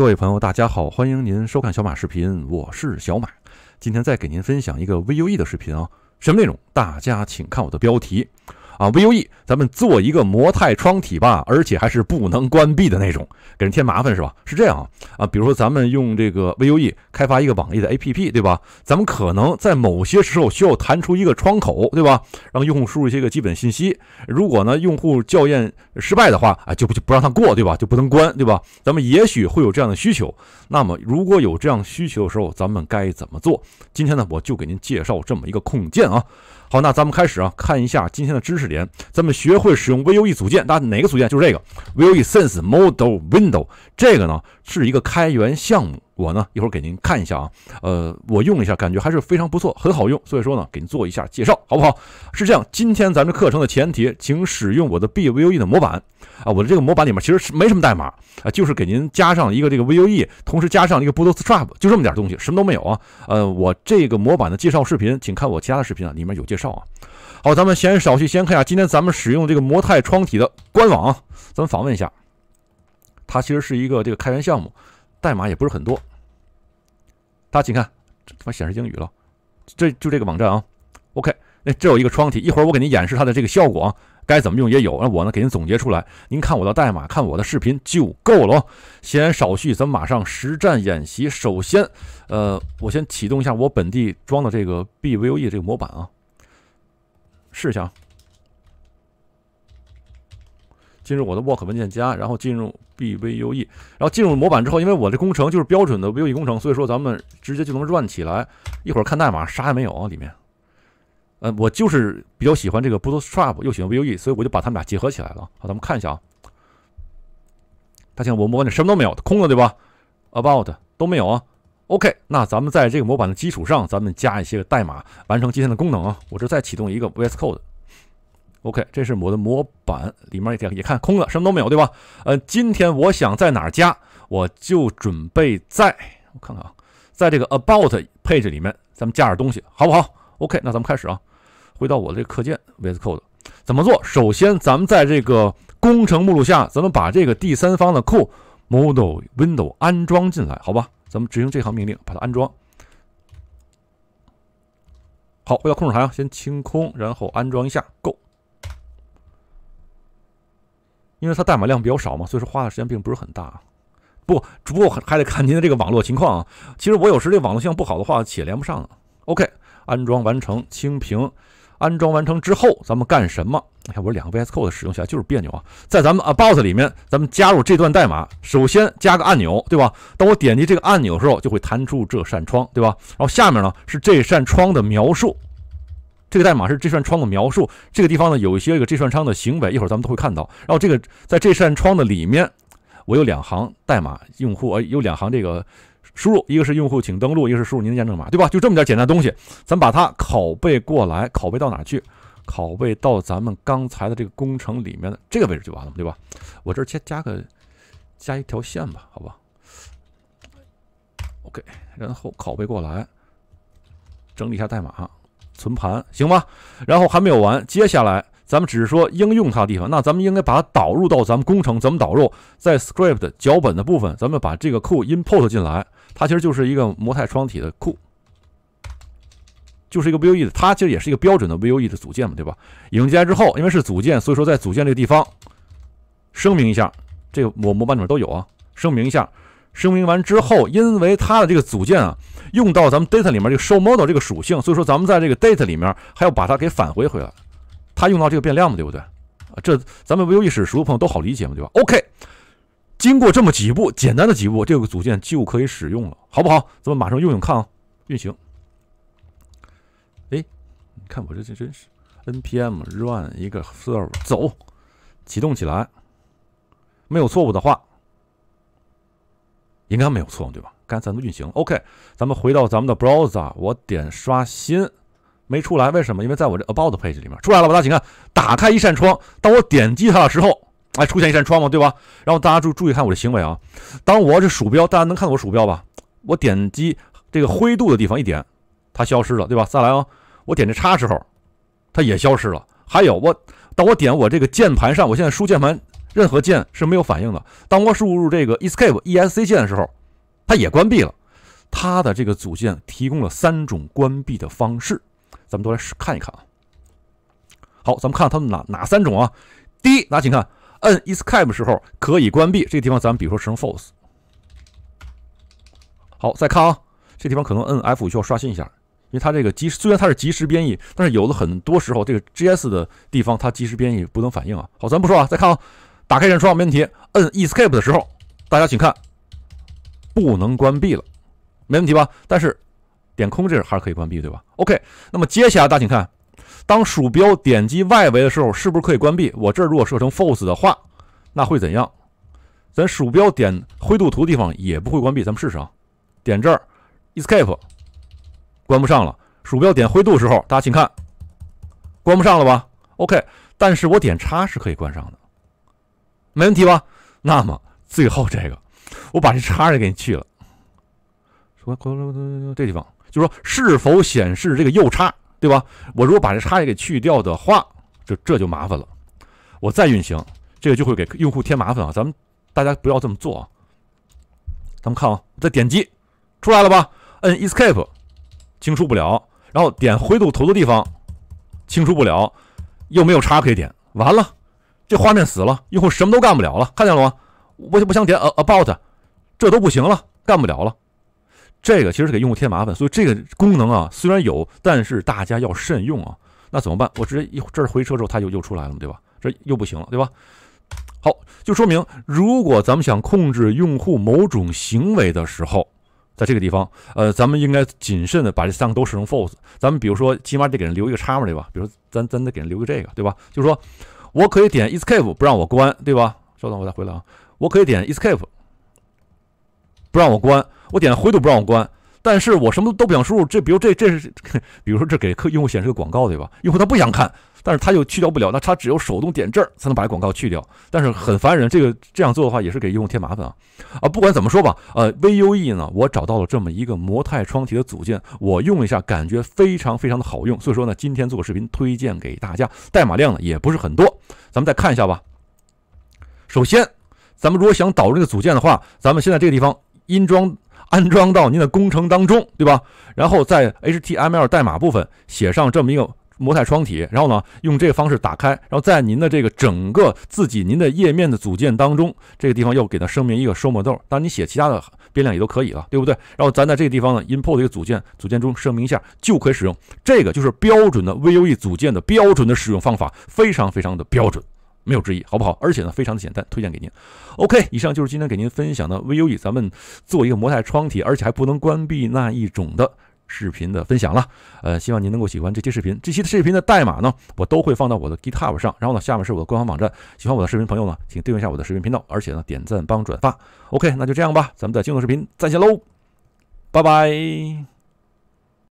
各位朋友，大家好，欢迎您收看小马视频，我是小马，今天再给您分享一个 VUe 的视频啊，什么内容？大家请看我的标题。啊，Vue，咱们做一个模态窗体吧，而且还是不能关闭的那种，给人添麻烦是吧？是这样啊啊，比如说咱们用这个 Vue 开发一个网页的 APP，对吧？咱们可能在某些时候需要弹出一个窗口，对吧？让用户输入一些个基本信息，如果呢用户校验失败的话，啊，就不就不让他过，对吧？就不能关，对吧？咱们也许会有这样的需求，那么如果有这样需求的时候，咱们该怎么做？今天呢，我就给您介绍这么一个控件啊。好，那咱们开始啊，看一下今天的知识点。咱们学会使用 Vue 组件，大家哪个组件？就是这个 Vue s e n s e m o d e l Window 这个呢？是一个开源项目，我呢一会儿给您看一下啊，呃，我用一下，感觉还是非常不错，很好用，所以说呢，给您做一下介绍，好不好？是这样，今天咱们课程的前提，请使用我的 B Vue 的模板啊，我的这个模板里面其实是没什么代码啊，就是给您加上一个这个 Vue，同时加上一个 Bootstrap，就这么点东西，什么都没有啊。呃，我这个模板的介绍视频，请看我其他的视频啊，里面有介绍啊。好，咱们先少去，先看一下，今天咱们使用这个模态窗体的官网啊，咱们访问一下。它其实是一个这个开源项目，代码也不是很多。大家请看，这他妈显示英语了，这就这个网站啊。OK，那这有一个窗体，一会儿我给您演示它的这个效果啊，该怎么用也有。那我呢给您总结出来，您看我的代码，看我的视频就够了闲言少叙，咱们马上实战演习。首先，呃，我先启动一下我本地装的这个 BVE 这个模板啊，试一下。进入我的 work 文件夹，然后进入 b vue，然后进入模板之后，因为我这工程就是标准的 vue 工程，所以说咱们直接就能 run 起来。一会儿看代码啥也没有啊，里面。呃，我就是比较喜欢这个 bootstrap，又喜欢 vue，所以我就把它们俩结合起来了。好，咱们看一下啊，大家我模拟什么都没有，空了对吧？About 都没有啊。OK，那咱们在这个模板的基础上，咱们加一些代码，完成今天的功能啊。我这再启动一个 VS Code。OK，这是我的模板，里面也也看空了，什么都没有，对吧？呃，今天我想在哪儿加，我就准备在，我看看啊，在这个 About 配置里面，咱们加点东西，好不好？OK，那咱们开始啊，回到我的课件，VS Code，怎么做？首先，咱们在这个工程目录下，咱们把这个第三方的库，Model Window 安装进来，好吧？咱们执行这行命令，把它安装。好，回到控制台啊，先清空，然后安装一下，Go。因为它代码量比较少嘛，所以说花的时间并不是很大。不，只不过还得看您的这个网络情况啊。其实我有时这网络性不好的话，且连不上。OK，安装完成清屏，安装完成之后咱们干什么？哎呀，我两个 VS Code 的使用起来就是别扭啊。在咱们 A Boss 里面，咱们加入这段代码，首先加个按钮对吧？当我点击这个按钮的时候，就会弹出这扇窗对吧？然后下面呢是这扇窗的描述。这个代码是这扇窗的描述，这个地方呢有一些这个这扇窗的行为，一会儿咱们都会看到。然后这个在这扇窗的里面，我有两行代码，用户哎有两行这个输入，一个是用户请登录，一个是输入您的验证码，对吧？就这么点简单东西，咱把它拷贝过来，拷贝到哪去？拷贝到咱们刚才的这个工程里面的这个位置就完了，对吧？我这儿先加个加一条线吧，好吧？OK，然后拷贝过来，整理一下代码。存盘行吗？然后还没有完，接下来咱们只是说应用它的地方，那咱们应该把它导入到咱们工程。怎么导入？在 script 脚本的部分，咱们把这个库 import 进来，它其实就是一个模态窗体的库，就是一个 Vue 的，它其实也是一个标准的 Vue 的组件嘛，对吧？引进来之后，因为是组件，所以说在组件这个地方声明一下，这个我模板里面都有啊，声明一下。声明完之后，因为它的这个组件啊，用到咱们 data 里面这个 show model 这个属性，所以说咱们在这个 data 里面还要把它给返回回来，它用到这个变量嘛，对不对？啊，这咱们 Vue 使熟的朋友都好理解嘛，对吧？OK，经过这么几步简单的几步，这个组件就可以使用了，好不好？咱们马上用用看啊，运行。哎，你看我这这真是 NPM run 一个 serve 走，启动起来，没有错误的话。应该没有错，对吧？刚才咱们运行，OK，咱们回到咱们的 Browser，我点刷新，没出来，为什么？因为在我这 About 配置里面出来了，吧？大家请看，打开一扇窗，当我点击它的时候，哎，出现一扇窗嘛，对吧？然后大家注注意看我的行为啊，当我这鼠标，大家能看到我鼠标吧？我点击这个灰度的地方一点，它消失了，对吧？再来啊，我点这叉时候，它也消失了。还有我，当我点我这个键盘上，我现在输键盘。任何键是没有反应的。当我输入这个 Escape E S C 键的时候，它也关闭了。它的这个组件提供了三种关闭的方式，咱们都来看一看啊。好，咱们看它哪哪三种啊？第一，大家请看，按 Escape 时候可以关闭。这个地方咱们比如说使用 False。好，再看啊，这地方可能按 F 需要刷新一下，因为它这个及虽然它是即时编译，但是有的很多时候这个 JS 的地方它即时编译不能反应啊。好，咱不说啊，再看啊。打开人窗没问题，摁 Escape 的时候，大家请看，不能关闭了，没问题吧？但是点空这还是可以关闭，对吧？OK，那么接下来大家请看，当鼠标点击外围的时候，是不是可以关闭？我这儿如果设成 False 的话，那会怎样？咱鼠标点灰度图地方也不会关闭，咱们试试啊。点这儿 Escape 关不上了。鼠标点灰度时候，大家请看，关不上了吧？OK，但是我点叉是可以关上的。没问题吧？那么最后这个，我把这叉也给你去了。说，这地方就说是否显示这个右叉，对吧？我如果把这叉也给去掉的话，就这就麻烦了。我再运行，这个就会给用户添麻烦啊。咱们大家不要这么做啊。咱们看啊，再点击，出来了吧？按 Escape，清除不了。然后点灰度头的地方，清除不了，又没有叉可以点，完了。这画面死了，用户什么都干不了了，看见了吗？我就不想点呃 about，这都不行了，干不了了。这个其实是给用户添麻烦，所以这个功能啊虽然有，但是大家要慎用啊。那怎么办？我直接一这儿回车之后，它就又出来了，对吧？这又不行了，对吧？好，就说明如果咱们想控制用户某种行为的时候，在这个地方，呃，咱们应该谨慎的把这三个都使用 false。咱们比如说，起码得给人留一个叉嘛，对吧？比如咱咱得给人留个这个，对吧？就是说。我可以点 Escape 不让我关，对吧？稍等，我再回来啊。我可以点 Escape 不让我关，我点了回都不让我关。但是我什么都不想输入，这比如这这是，比如说这给客用户显示个广告对吧？用户他不想看，但是他又去掉不了，那他只有手动点这儿才能把这广告去掉，但是很烦人。这个这样做的话也是给用户添麻烦啊！啊，不管怎么说吧，呃，Vue 呢，我找到了这么一个模态窗体的组件，我用一下，感觉非常非常的好用。所以说呢，今天做个视频推荐给大家，代码量呢也不是很多，咱们再看一下吧。首先，咱们如果想导入这个组件的话，咱们现在这个地方音装。安装到您的工程当中，对吧？然后在 HTML 代码部分写上这么一个模态窗体，然后呢，用这个方式打开，然后在您的这个整个自己您的页面的组件当中，这个地方又给它声明一个收模豆。当然，你写其他的变量也都可以了，对不对？然后咱在这个地方呢，import 一个组件，组件中声明一下就可以使用。这个就是标准的 Vue 组件的标准的使用方法，非常非常的标准。没有之一，好不好？而且呢，非常的简单，推荐给您。OK，以上就是今天给您分享的 Vue，咱们做一个模态窗体，而且还不能关闭那一种的视频的分享了。呃，希望您能够喜欢这期视频。这期视频的代码呢，我都会放到我的 GitHub 上。然后呢，下面是我的官方网站。喜欢我的视频朋友呢，请订阅一下我的视频频道，而且呢，点赞帮转发。OK，那就这样吧，咱们在精彩视频再见喽，拜拜。